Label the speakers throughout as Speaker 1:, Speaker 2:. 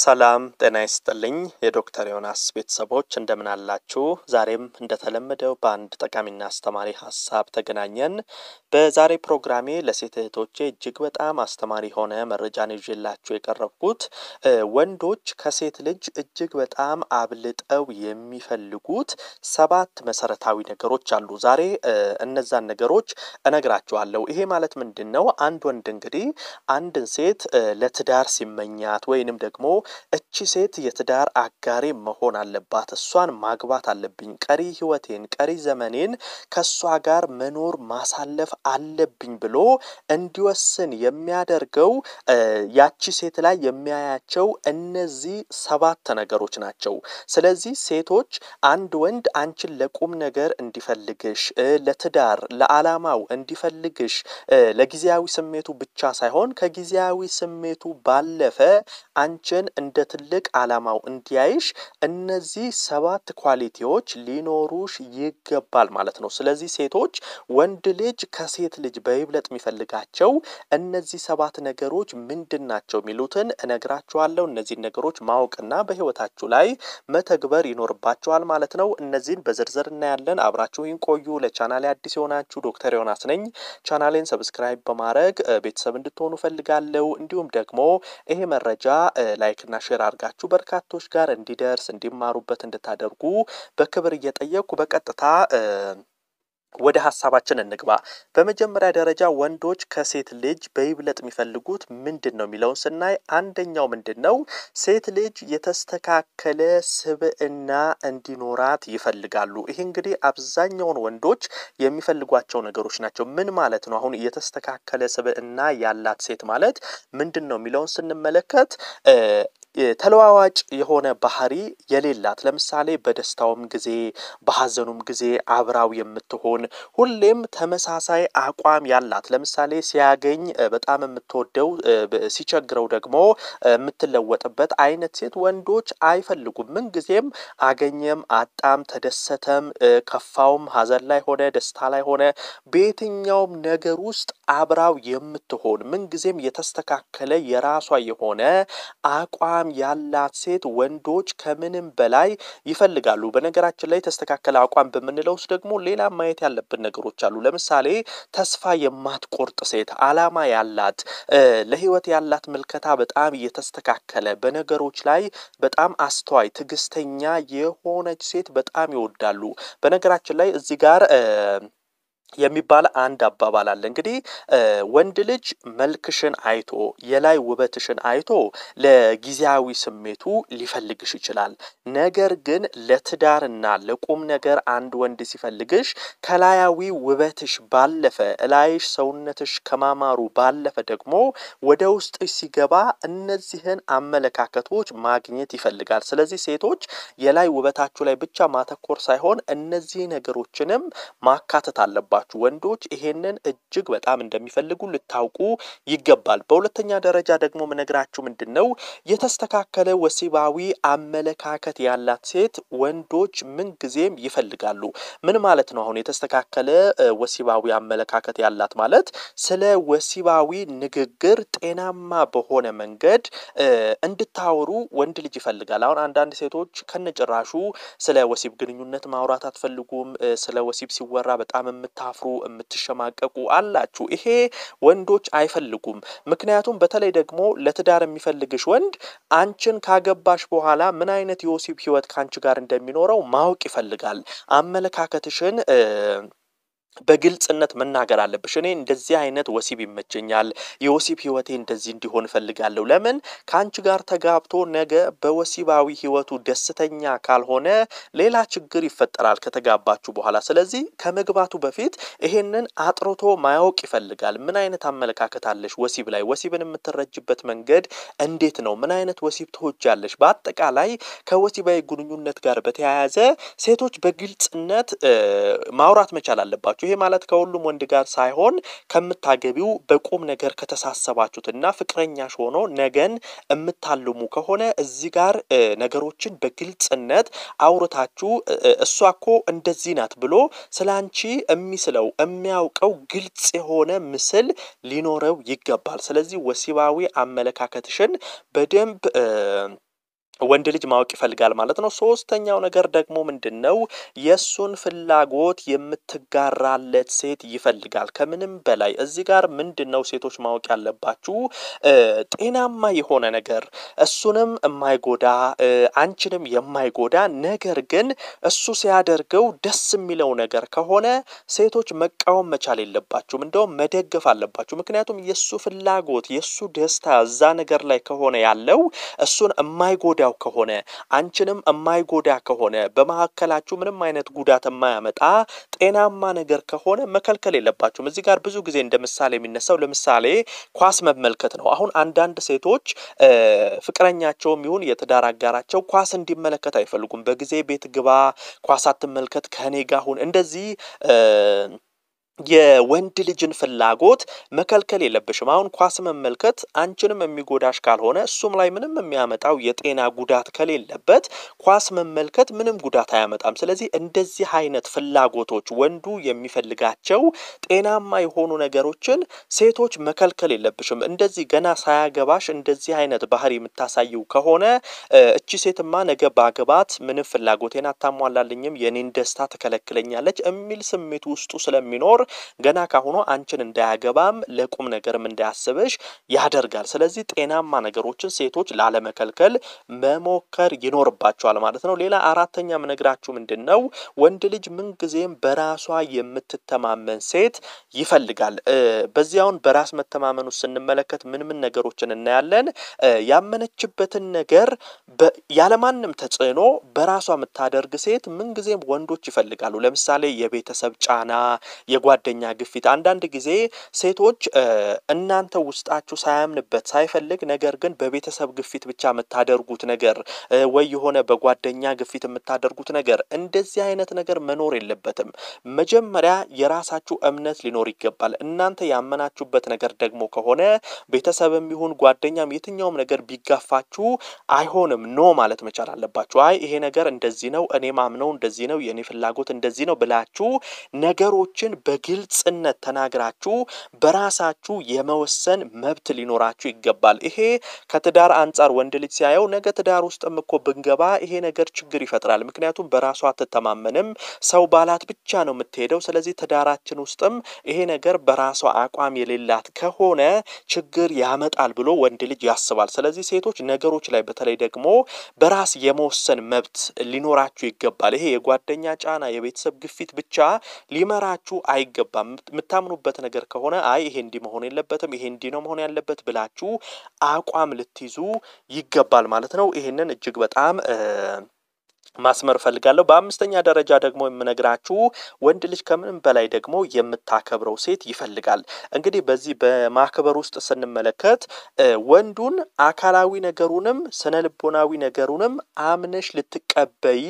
Speaker 1: ሰላም ጤና ይስጥልኝ የዶክተር ዮናስ ቤተሰቦች እንደምን አላችሁ? ዛሬም እንደተለመደው በአንድ ጠቃሚና አስተማሪ ሀሳብ ተገናኘን። በዛሬ ፕሮግራሜ ለሴት እህቶቼ እጅግ በጣም አስተማሪ የሆነ መረጃን ይዤላችሁ የቀረብኩት ወንዶች ከሴት ልጅ እጅግ በጣም አብልጠው የሚፈልጉት ሰባት መሰረታዊ ነገሮች አሉ። ዛሬ እነዛን ነገሮች እነግራችኋለሁ። ይሄ ማለት ምንድን ነው? አንድ ወንድ እንግዲህ አንድን ሴት ለትዳር ሲመኛት ወይንም ደግሞ እቺ ሴት የትዳር አጋሬ መሆን አለባት፣ እሷን ማግባት አለብኝ፣ ቀሪ ህይወቴን ቀሪ ዘመኔን ከእሷ ጋር መኖር ማሳለፍ አለብኝ ብሎ እንዲወስን የሚያደርገው ያቺ ሴት ላይ የሚያያቸው እነዚህ ሰባት ነገሮች ናቸው። ስለዚህ ሴቶች አንድ ወንድ አንቺን ለቁም ነገር እንዲፈልግሽ፣ ለትዳር ለዓላማው እንዲፈልግሽ ለጊዜያዊ ስሜቱ ብቻ ሳይሆን ከጊዜያዊ ስሜቱ ባለፈ አንቺን እንደ ትልቅ ዓላማው እንዲያይሽ እነዚህ ሰባት ኳሊቲዎች ሊኖሩሽ ይገባል ማለት ነው። ስለዚህ ሴቶች ወንድ ልጅ ከሴት ልጅ በይብለጥ የሚፈልጋቸው እነዚህ ሰባት ነገሮች ምንድን ናቸው የሚሉትን እነግራችኋለሁ። እነዚህን ነገሮች ማወቅና በህይወታችሁ ላይ መተግበር ይኖርባቸዋል ማለት ነው። እነዚህን በዝርዝር እናያለን። አብራችሁ ቆዩ። ለቻናሌ አዲስ የሆናችሁ ዶክተር ዮናስ ነኝ። ቻናሌን ሰብስክራይብ በማድረግ ቤተሰብ እንድትሆኑ ፈልጋለሁ። እንዲሁም ደግሞ ይሄ መረጃ ላይክ ላይክና ሼር አድርጋችሁ በርካቶች ጋር እንዲደርስ እንዲማሩበት እንድታደርጉ በክብር እየጠየቅኩ በቀጥታ ወደ ሀሳባችን እንግባ። በመጀመሪያ ደረጃ ወንዶች ከሴት ልጅ በይብለጥ የሚፈልጉት ምንድን ነው የሚለውን ስናይ አንደኛው ምንድን ነው ሴት ልጅ የተስተካከለ ስብዕና እንዲኖራት ይፈልጋሉ። ይህ እንግዲህ አብዛኛውን ወንዶች የሚፈልጓቸው ነገሮች ናቸው። ምን ማለት ነው? አሁን የተስተካከለ ስብዕና ያላት ሴት ማለት ምንድን ነው የሚለውን ስንመለከት ተለዋዋጭ የሆነ ባህሪ የሌላት ለምሳሌ በደስታውም ጊዜ በሀዘኑም ጊዜ አብራው የምትሆን ሁሌም ተመሳሳይ አቋም ያላት ለምሳሌ ሲያገኝ በጣም የምትወደው ሲቸግረው ደግሞ የምትለወጥበት አይነት ሴት ወንዶች አይፈልጉም። ምን ጊዜም አገኘም፣ አጣም፣ ተደሰተም፣ ከፋውም፣ ሀዘን ላይ ሆነ ደስታ ላይ ሆነ በየትኛውም ነገር ውስጥ አብራው የምትሆን ምን ጊዜም የተስተካከለ የራሷ የሆነ አቋም አቋም ያላት ሴት ወንዶች ከምንም በላይ ይፈልጋሉ። በነገራችን ላይ የተስተካከለ አቋም በምንለው ውስጥ ደግሞ ሌላ ማየት ያለብን ነገሮች አሉ። ለምሳሌ ተስፋ የማትቆርጥ ሴት፣ አላማ ያላት፣ ለህይወት ያላት ምልከታ በጣም የተስተካከለ፣ በነገሮች ላይ በጣም አስተዋይ፣ ትዕግስተኛ የሆነች ሴት በጣም ይወዳሉ። በነገራችን ላይ እዚህ ጋር የሚባል አንድ አባባል አለ። እንግዲህ ወንድ ልጅ መልክሽን አይቶ የላይ ውበትሽን አይቶ ለጊዜያዊ ስሜቱ ሊፈልግሽ ይችላል። ነገር ግን ለትዳርና ለቁም ነገር አንድ ወንድ ሲፈልግሽ ከላያዊ ውበትሽ ባለፈ እላይሽ ሰውነትሽ ከማማሩ ባለፈ ደግሞ ወደ ውስጥሽ ሲገባ እነዚህን አመለካከቶች ማግኘት ይፈልጋል። ስለዚህ ሴቶች የላይ ውበታችሁ ላይ ብቻ ማተኮር ሳይሆን እነዚህ ነገሮችንም ማካተት አለባቸው። ያላችሁ ወንዶች ይሄንን እጅግ በጣም እንደሚፈልጉ ልታውቁ ይገባል። በሁለተኛ ደረጃ ደግሞ ምነግራችሁ ምንድን ነው የተስተካከለ ወሲባዊ አመለካከት ያላት ሴት ወንዶች ምንጊዜም ይፈልጋሉ። ምን ማለት ነው? አሁን የተስተካከለ ወሲባዊ አመለካከት ያላት ማለት ስለ ወሲባዊ ንግግር ጤናማ በሆነ መንገድ እንድታወሩ ወንድ ልጅ ይፈልጋል። አሁን አንዳንድ ሴቶች ከነጭራሹ ስለ ወሲብ ግንኙነት ማውራት አትፈልጉም። ስለ ወሲብ ሲወራ በጣም የምታ የምታፍሩ የምትሸማቀቁ አላችሁ። ይሄ ወንዶች አይፈልጉም። ምክንያቱም በተለይ ደግሞ ለትዳር የሚፈልግሽ ወንድ አንቺን ካገባሽ በኋላ ምን አይነት የወሲብ ህይወት ከአንቺ ጋር እንደሚኖረው ማወቅ ይፈልጋል። አመለካከትሽን በግልጽነት መናገር አለብሽ። እኔ እንደዚህ አይነት ወሲብ ይመቸኛል፣ የወሲብ ህይወቴ እንደዚህ እንዲሆን እፈልጋለሁ። ለምን ከአንቺ ጋር ተጋብቶ ነገ በወሲባዊ ህይወቱ ደስተኛ ካልሆነ ሌላ ችግር ይፈጠራል ከተጋባችሁ በኋላ። ስለዚህ ከመግባቱ በፊት ይሄንን አጥርቶ ማያውቅ ይፈልጋል። ምን አይነት አመለካከት አለሽ ወሲብ ላይ? ወሲብን የምትረጅበት መንገድ እንዴት ነው? ምን አይነት ወሲብ ትወጃለሽ? በአጠቃላይ ከወሲባዊ ግንኙነት ጋር በተያያዘ ሴቶች በግልጽነት ማውራት መቻል አለባቸው። ትችላላችሁ። ይሄ ማለት ከሁሉም ወንድ ጋር ሳይሆን ከምታገቢው በቁም ነገር ከተሳሰባችሁትና ፍቅረኛሽ ሆኖ ነገን የምታልሙ ከሆነ እዚህ ጋር ነገሮችን በግልጽነት አውርታችሁ እሷ እኮ እንደዚህ ናት ብሎ ስለ አንቺ የሚስለው የሚያውቀው ግልጽ የሆነ ምስል ሊኖረው ይገባል። ስለዚህ ወሲባዊ አመለካከትሽን በደንብ ወንድ ልጅ ማወቅ ይፈልጋል ማለት ነው። ሶስተኛው ነገር ደግሞ ምንድን ነው? የእሱን ፍላጎት የምትጋራለት ሴት ይፈልጋል። ከምንም በላይ እዚህ ጋር ምንድን ነው ሴቶች ማወቅ ያለባችሁ ጤናማ የሆነ ነገር እሱንም የማይጎዳ አንቺንም የማይጎዳ ነገር ግን እሱ ሲያደርገው ደስ የሚለው ነገር ከሆነ ሴቶች መቃወም መቻል የለባችሁም፣ እንደውም መደገፍ አለባችሁ። ምክንያቱም የእሱ ፍላጎት የእሱ ደስታ እዛ ነገር ላይ ከሆነ ያለው እሱን የማይጎዳ የማይጎዳው ከሆነ አንቺንም የማይጎዳ ከሆነ በመካከላችሁ ምንም አይነት ጉዳት የማያመጣ ጤናማ ነገር ከሆነ መከልከል የለባችሁም። እዚህ ጋር ብዙ ጊዜ እንደ ምሳሌ የሚነሳው ለምሳሌ ኳስ መመልከት ነው። አሁን አንዳንድ ሴቶች ፍቅረኛቸውም ይሁን የትዳር አጋራቸው ኳስ እንዲመለከት አይፈልጉም። በጊዜ ቤት ግባ፣ ኳስ አትመልከት፣ ከኔ ጋር ሁን እንደዚህ የወንድ ልጅን ፍላጎት መከልከል የለብሽም። አሁን ኳስ መመልከት አንቺንም የሚጎዳሽ ካልሆነ እሱም ላይ ምንም የሚያመጣው የጤና ጉዳት ከሌለበት ኳስ መመልከት ምንም ጉዳት አያመጣም። ስለዚህ እንደዚህ አይነት ፍላጎቶች ወንዱ የሚፈልጋቸው ጤናማ የሆኑ ነገሮችን ሴቶች መከልከል የለብሽም። እንደዚህ ገና ሳያገባሽ እንደዚህ አይነት ባህሪ የምታሳየው ከሆነ እቺ ሴትማ ነገ ባገባት ምንም ፍላጎቴን አታሟላልኝም፣ የኔን ደስታ ትከለክለኛለች የሚል ስሜት ውስጡ ስለሚኖር ገና ካሁኑ አንቺን እንዳያገባም ለቁም ነገርም እንዳያስብሽ ያደርጋል። ስለዚህ ጤናማ ነገሮችን ሴቶች ላለመከልከል መሞከር ይኖርባቸዋል ማለት ነው። ሌላ አራተኛ ምነግራችሁ ምንድን ነው ወንድ ልጅ ምንጊዜም በራሷ የምትተማመን ሴት ይፈልጋል። በዚያውን በራስ መተማመኑ ስንመለከት ምን ምን ነገሮችን እናያለን? ያመነችበትን ነገር ያለማንም ተጽዕኖ በራሷ የምታደርግ ሴት ምንጊዜም ወንዶች ይፈልጋሉ። ለምሳሌ የቤተሰብ ጫና፣ የጓ የጓደኛ ግፊት አንዳንድ ጊዜ ሴቶች እናንተ ውስጣችሁ ሳያምንበት ሳይፈልግ ነገር ግን በቤተሰብ ግፊት ብቻ የምታደርጉት ነገር ወይ የሆነ በጓደኛ ግፊት የምታደርጉት ነገር እንደዚህ አይነት ነገር መኖር የለበትም። መጀመሪያ የራሳችሁ እምነት ሊኖር ይገባል። እናንተ ያመናችሁበት ነገር ደግሞ ከሆነ ቤተሰብም ይሁን ጓደኛም የትኛውም ነገር ቢጋፋችሁ አይሆንም ኖ ማለት መቻል አለባችሁ። አይ ይሄ ነገር እንደዚህ ነው፣ እኔ ማምነው እንደዚህ ነው፣ የእኔ ፍላጎት እንደዚህ ነው ብላችሁ ነገሮችን በ በግልጽነት ተናግራችሁ በራሳችሁ የመወሰን መብት ሊኖራችሁ ይገባል። ይሄ ከትዳር አንጻር ወንድ ልጅ ሲያየው ነገ ትዳር ውስጥም እኮ ብንገባ ይሄ ነገር ችግር ይፈጥራል፣ ምክንያቱም በራሷ አትተማመንም፣ ሰው ባላት ብቻ ነው የምትሄደው። ስለዚህ ትዳራችን ውስጥም ይሄ ነገር በራሷ አቋም የሌላት ከሆነ ችግር ያመጣል ብሎ ወንድ ልጅ ያስባል። ስለዚህ ሴቶች ነገሮች ላይ በተለይ ደግሞ በራስ የመወሰን መብት ሊኖራችሁ ይገባል። ይሄ የጓደኛ ጫና፣ የቤተሰብ ግፊት ብቻ ሊመራችሁ አይ አይገባም። የምታምኑበት ነገር ከሆነ አይ ይሄ እንዲህ መሆን የለበትም ይሄ እንዲህ ነው መሆን ያለበት ብላችሁ አቋም ልትይዙ ይገባል ማለት ነው። ይሄንን እጅግ በጣም ማስመር ፈልጋለሁ። በአምስተኛ ደረጃ ደግሞ የምነግራችሁ ወንድ ልጅ ከምንም በላይ ደግሞ የምታከብረው ሴት ይፈልጋል። እንግዲህ በዚህ በማክበር ውስጥ ስንመለከት ወንዱን አካላዊ ነገሩንም ስነ ልቦናዊ ነገሩንም አምነሽ ልትቀበይ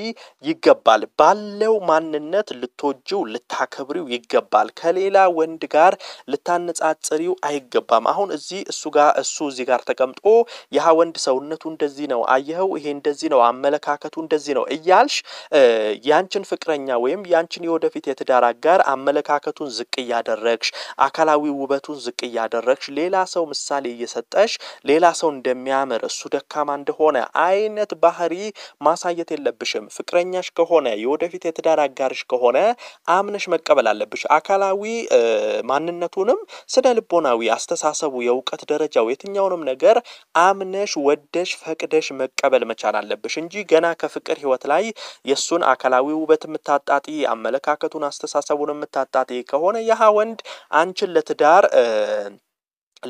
Speaker 1: ይገባል። ባለው ማንነት ልትወጂው ልታከብሪው ይገባል። ከሌላ ወንድ ጋር ልታነጻጽሪው አይገባም። አሁን እዚህ እሱ ጋር እሱ እዚህ ጋር ተቀምጦ ያህ ወንድ ሰውነቱ እንደዚህ ነው፣ አየኸው፣ ይሄ እንደዚህ ነው፣ አመለካከቱ እንደዚህ ነው እያልሽ ያንችን ፍቅረኛ ወይም ያንችን የወደፊት የትዳር አጋር አመለካከቱን ዝቅ እያደረግሽ፣ አካላዊ ውበቱን ዝቅ እያደረግሽ፣ ሌላ ሰው ምሳሌ እየሰጠሽ ሌላ ሰው እንደሚያምር እሱ ደካማ እንደሆነ አይነት ባህሪ ማሳየት የለብሽም። ፍቅረኛሽ ከሆነ የወደፊት የትዳር አጋርሽ ከሆነ አምነሽ መቀበል አለብሽ። አካላዊ ማንነቱንም ስነ ልቦናዊ፣ አስተሳሰቡ፣ የእውቀት ደረጃው የትኛውንም ነገር አምነሽ ወደሽ ፈቅደሽ መቀበል መቻል አለብሽ እንጂ ገና ከፍቅር ህይወት ሂደት ላይ የእሱን አካላዊ ውበት የምታጣጢ አመለካከቱን፣ አስተሳሰቡን የምታጣጢ ከሆነ ያህ ወንድ አንቺን ለትዳር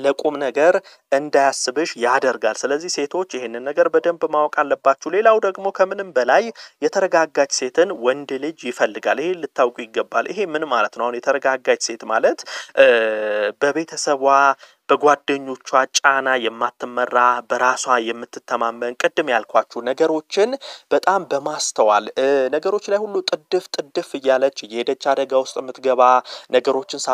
Speaker 1: ለቁም ነገር እንዳያስብሽ ያደርጋል። ስለዚህ ሴቶች ይህንን ነገር በደንብ ማወቅ አለባችሁ። ሌላው ደግሞ ከምንም በላይ የተረጋጋች ሴትን ወንድ ልጅ ይፈልጋል። ይሄ ልታውቁ ይገባል። ይሄ ምን ማለት ነው? አሁን የተረጋጋች ሴት ማለት በቤተሰቧ በጓደኞቿ ጫና የማትመራ በራሷ የምትተማመን ቅድም ያልኳችሁ ነገሮችን በጣም በማስተዋል ነገሮች ላይ ሁሉ ጥድፍ ጥድፍ እያለች የሄደች አደጋ ውስጥ የምትገባ ነገሮችን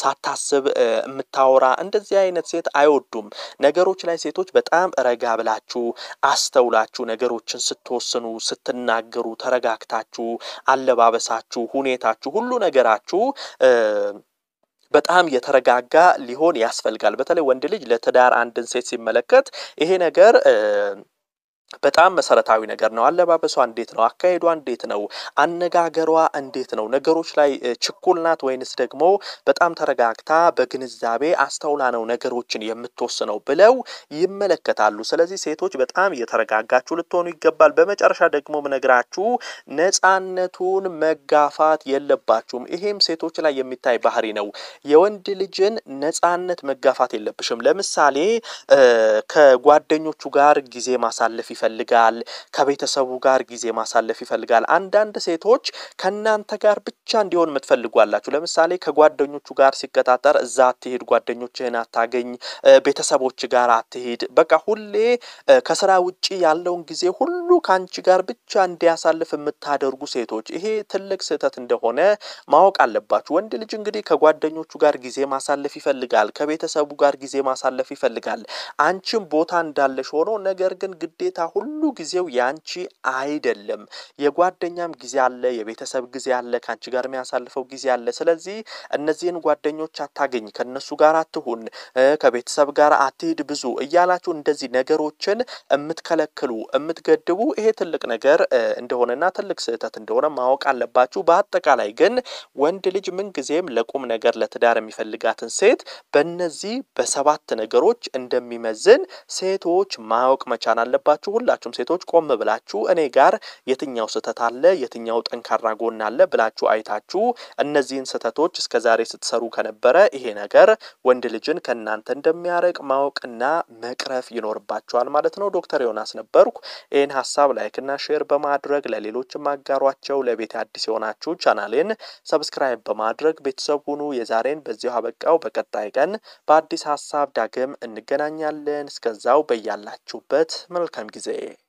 Speaker 1: ሳታስብ የምታወራ እንደዚህ አይነት ሴት አይወዱም። ነገሮች ላይ ሴቶች በጣም ረጋ ብላችሁ አስተውላችሁ ነገሮችን ስትወስኑ፣ ስትናገሩ፣ ተረጋግታችሁ አለባበሳችሁ፣ ሁኔታችሁ፣ ሁሉ ነገራችሁ በጣም የተረጋጋ ሊሆን ያስፈልጋል። በተለይ ወንድ ልጅ ለትዳር አንድን ሴት ሲመለከት ይሄ ነገር በጣም መሰረታዊ ነገር ነው። አለባበሷ እንዴት ነው? አካሄዷ እንዴት ነው? አነጋገሯ እንዴት ነው? ነገሮች ላይ ችኩል ናት ወይንስ ደግሞ በጣም ተረጋግታ በግንዛቤ አስተውላ ነው ነገሮችን የምትወስነው ብለው ይመለከታሉ። ስለዚህ ሴቶች በጣም እየተረጋጋችሁ ልትሆኑ ይገባል። በመጨረሻ ደግሞ ምነግራችሁ ነፃነቱን መጋፋት የለባችሁም። ይሄም ሴቶች ላይ የሚታይ ባህሪ ነው። የወንድ ልጅን ነፃነት መጋፋት የለብሽም። ለምሳሌ ከጓደኞቹ ጋር ጊዜ ማሳለፍ ይፈልጋል። ከቤተሰቡ ጋር ጊዜ ማሳለፍ ይፈልጋል። አንዳንድ ሴቶች ከእናንተ ጋር ብቻ እንዲሆን የምትፈልጓላችሁ። ለምሳሌ ከጓደኞቹ ጋር ሲቀጣጠር እዛ አትሄድ፣ ጓደኞችህን አታገኝ፣ ቤተሰቦች ጋር አትሄድ። በቃ ሁሌ ከስራ ውጭ ያለውን ጊዜ ሁሉ ከአንቺ ጋር ብቻ እንዲያሳልፍ የምታደርጉ ሴቶች ይሄ ትልቅ ስህተት እንደሆነ ማወቅ አለባችሁ። ወንድ ልጅ እንግዲህ ከጓደኞቹ ጋር ጊዜ ማሳለፍ ይፈልጋል፣ ከቤተሰቡ ጋር ጊዜ ማሳለፍ ይፈልጋል። አንቺም ቦታ እንዳለሽ ሆኖ ነገር ግን ግዴታ ሁሉ ጊዜው ያንቺ አይደለም። የጓደኛም ጊዜ አለ፣ የቤተሰብ ጊዜ አለ፣ ከአንቺ ጋር የሚያሳልፈው ጊዜ አለ። ስለዚህ እነዚህን ጓደኞች አታገኝ፣ ከነሱ ጋር አትሁን፣ ከቤተሰብ ጋር አትሄድ ብዙ እያላችሁ እንደዚህ ነገሮችን የምትከለክሉ የምትገድቡ ይሄ ትልቅ ነገር እንደሆነና ትልቅ ስህተት እንደሆነ ማወቅ አለባችሁ። በአጠቃላይ ግን ወንድ ልጅ ምንጊዜም ለቁም ነገር ለትዳር የሚፈልጋትን ሴት በነዚህ በሰባት ነገሮች እንደሚመዝን ሴቶች ማወቅ መቻል አለባችሁ። ሁላችሁም ሴቶች ቆም ብላችሁ እኔ ጋር የትኛው ስህተት አለ፣ የትኛው ጠንካራ ጎን አለ ብላችሁ አይታችሁ እነዚህን ስህተቶች ዛሬ ስትሰሩ ከነበረ ይሄ ነገር ወንድ ልጅን ከእናንተ እንደሚያረቅ ማወቅና መቅረፍ ይኖርባችኋል ማለት ነው። ዶክተር ዮናስ ነበርኩ። ይህን ሀሳብ ላይክና ሼር በማድረግ ለሌሎች አጋሯቸው። ለቤት አዲስ የሆናችሁ ቻናሌን ሰብስክራይብ በማድረግ ቤተሰብ ሁኑ። የዛሬን በዚሁ አበቃው። በቀጣይ ቀን በአዲስ ሀሳብ ዳግም እንገናኛለን። እስከዛው በያላችሁበት መልካም ጊዜ is a